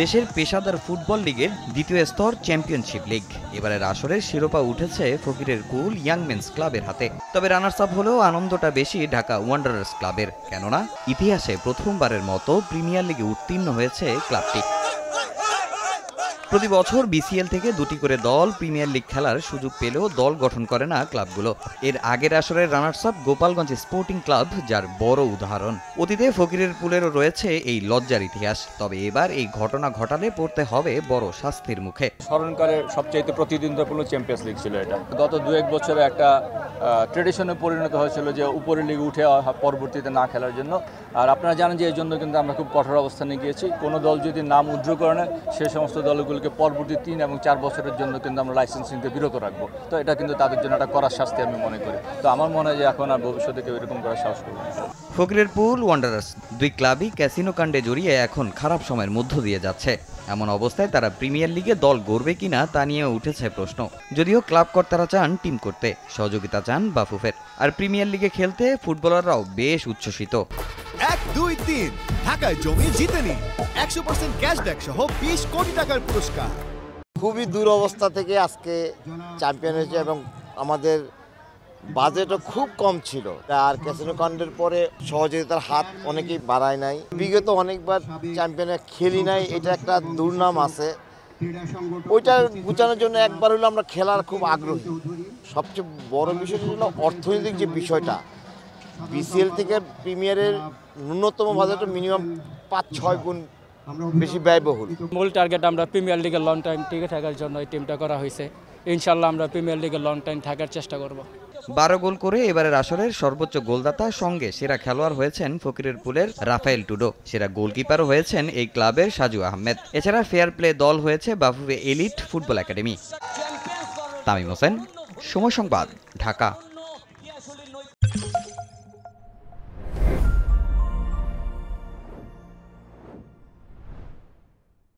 দেশের পেশাদার ফুটবল লিগের দ্বিতীয় স্তর চ্যাম্পিয়নশিপ লিগ এবারের আসরের শিরোপা উঠেছে ফকিরের কুল ইয়াংমেন্স ক্লাবের হাতে তবে রানার্স আপ হলেও আনন্দটা বেশি ঢাকা ওয়ান্ডারার্স ক্লাবের কেননা ইতিহাসে প্রথমবারের মতো প্রিমিয়ার লিগে উত্তীর্ণ হয়েছে ক্লাবটি প্রতি বছর বিসিএল থেকে দুটি করে দল প্রিমিয়ার লিগ খেলার সুযোগ পেলেও দল গঠন করে না ক্লাবগুলো এর আগের আসরের runners up Gopalganj sporting club যার বড় উদাহরণ অতীতে ফকিরের পুলেরও রয়েছে এই লজ্জার ইতিহাস তবে এবার এই ঘটনা ঘটালে পড়তে হবে বড় শাস্তির মুখে স্মরণকালে সবচেয়ে প্রতিদ্বন্দ্বপূর্ণ চ্যাম্পিয়ন্স লিগ ছিল এটা গত দু এক বছরে একটা ট্রেডিশনে পরিণত হয়েছিল যে উপরের লিগ উঠে পরবর্তীতে না খেলার জন্য আর আপনারা জানেন যে এই জন্য কিন্তু আমরা খুব কঠোর অবস্থানে গিয়েছি কোনো দল যদি নাম উদ্র করে না সে সমস্ত দলগুলো ব্যাংকগুলোকে পরবর্তী তিন এবং চার বছরের জন্য কিন্তু আমরা লাইসেন্সিংকে বিরত রাখবো তো এটা কিন্তু তাদের জন্য একটা করার শাস্তি আমি মনে করি তো আমার মনে হয় যে এখন আর ভবিষ্যতে কেউ এরকম করার সাহস করবো ফকিরের পুল ওয়ান্ডারার্স দুই ক্লাবই ক্যাসিনো কাণ্ডে জড়িয়ে এখন খারাপ সময়ের মধ্য দিয়ে যাচ্ছে এমন অবস্থায় তারা প্রিমিয়ার লিগে দল গড়বে কিনা তা নিয়ে উঠেছে প্রশ্ন যদিও ক্লাব কর্তারা চান টিম করতে সহযোগিতা চান বাফুফের আর প্রিমিয়ার লিগে খেলতে ফুটবলাররাও বেশ উচ্ছ্বসিত দুই তিন ঢাকায় জমি জিতে নি একশো পার্সেন্ট ক্যাশব্যাক সহ বিশ কোটি টাকার পুরস্কার খুবই দুরবস্থা থেকে আজকে চ্যাম্পিয়ন হয়েছে এবং আমাদের বাজেটও খুব কম ছিল আর ক্যাসিনো কাণ্ডের পরে সহযোগিতার হাত অনেকেই বাড়ায় নাই বিগত অনেকবার চ্যাম্পিয়নে খেলি নাই এটা একটা দুর্নাম আছে ওইটা গুছানোর জন্য একবার হলো আমরা খেলার খুব আগ্রহী সবচেয়ে বড় বিষয় হলো অর্থনৈতিক যে বিষয়টা বিসিএল থেকে প্রিমিয়ারের ন্যূনতম বাজেটও মিনিমাম পাঁচ ছয় গুণ বেশি ব্যয়বহুল মূল টার্গেট আমরা প্রিমিয়ার লিগের লং টাইম টিকে থাকার জন্য এই টিমটা করা হয়েছে ইনশাল্লাহ আমরা প্রিমিয়ার লিগের লং টাইম থাকার চেষ্টা করব বারো গোল করে এবারের আসরের সর্বোচ্চ গোলদাতা সঙ্গে সেরা খেলোয়াড় হয়েছেন ফকিরের পুলের রাফায়েল টুডো সেরা গোলকিপারও হয়েছেন এই ক্লাবের সাজু আহমেদ এছাড়া ফেয়ার প্লে দল হয়েছে Bafufe elite football academy Tamim Hossain সময় সংবাদ ঢাকা